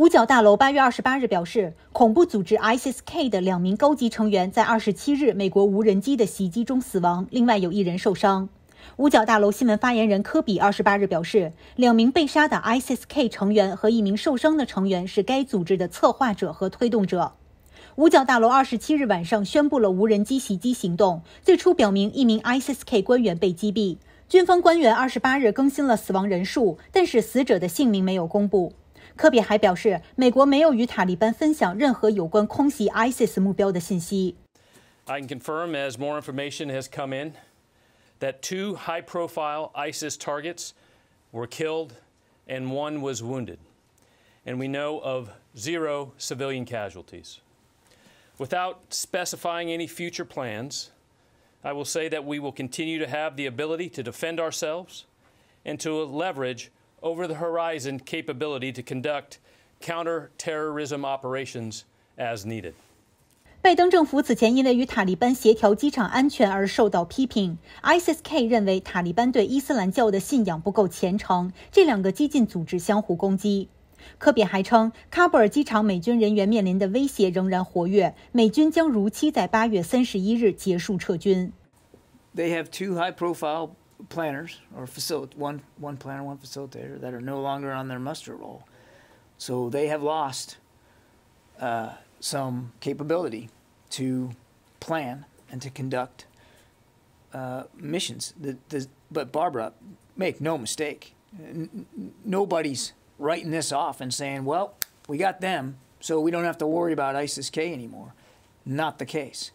五角大楼八月二十八日表示，恐怖组织 ISK s 的两名高级成员在二十七日美国无人机的袭击中死亡，另外有一人受伤。五角大楼新闻发言人科比二十八日表示，两名被杀的 ISK s 成员和一名受伤的成员是该组织的策划者和推动者。五角大楼二十七日晚上宣布了无人机袭击行动，最初表明一名 ISK 官员被击毙。军方官员二十八日更新了死亡人数，但是死者的姓名没有公布。科比还表示，美国没有与塔利班分享任何有关空袭 ISIS 目标的信息。I can confirm, as more information has come in, that two high profile ISIS targets were killed and one was wounded. And we know of zero civilian casualties. Without specifying any future plans, I will say that we will continue to have the ability to defend ourselves and to leverage over the horizon capability to conduct counterterrorism operations as needed. 拜登政府此前因为与塔利班协调机场安全而受到批评。ISIS-K 认为塔利班对伊斯兰教的信仰不够虔诚，这两个激进组织相互攻击。科比还称，喀布尔机场美军人员面临的威胁仍然活跃，美军将如期在八月三十一日结束撤军。They have two high-profile planners or facilit- one, one planner, one facilitator that are no longer on their muster roll. So they have lost uh, some capability to plan and to conduct uh, missions. The, the, but Barbara, make no mistake, n nobody's writing this off and saying, well, we got them, so we don't have to worry about ISIS K anymore. Not the case.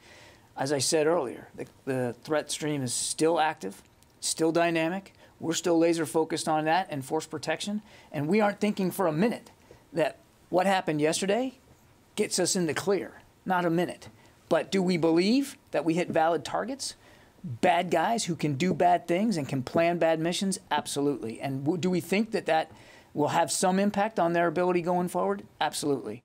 As I said earlier, the, the threat stream is still active still dynamic. We're still laser focused on that and force protection. And we aren't thinking for a minute that what happened yesterday gets us in the clear. Not a minute. But do we believe that we hit valid targets? Bad guys who can do bad things and can plan bad missions? Absolutely. And do we think that that will have some impact on their ability going forward? Absolutely.